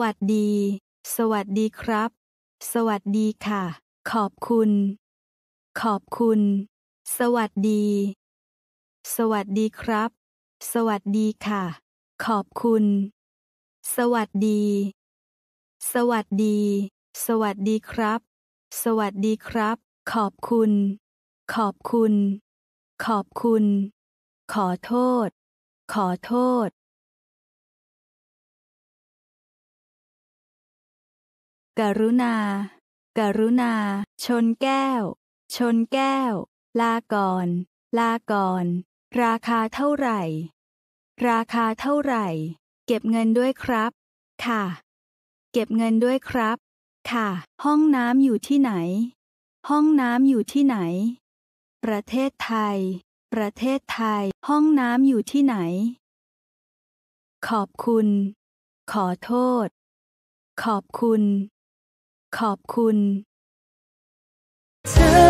วัสดี สวัสดีครับ สวัสดีค่ะ ขอบคุณ ขอบคุณ สวัสดี สวัสดีครับ สวัสดีค่ะ ขอบคุณ สวัสดี สวัสดี สวัสดีครับ สวัสดีครับ ขอบคุณ ขอบคุณ ขอบคุณ ขอโทษ ขอโทษกรุณา กรุณา ชนแก้ว ชนแก้ว ลาก่อน ลาก่อน ราคาเท่าไหร่ ราคาเท่าไหร่ เก็บเงินด้วยครับ ค่ะ เก็บเงินด้วยครับ ค่ะ ห้องน้ำอยู่ที่ไหน ห้องน้ำอยู่ที่ไหน ประเทศไทย ประเทศไทย ห้องน้ำอยู่ที่ไหน ขอบคุณ ขอโทษ ขอบคุณขอบคุณเธอ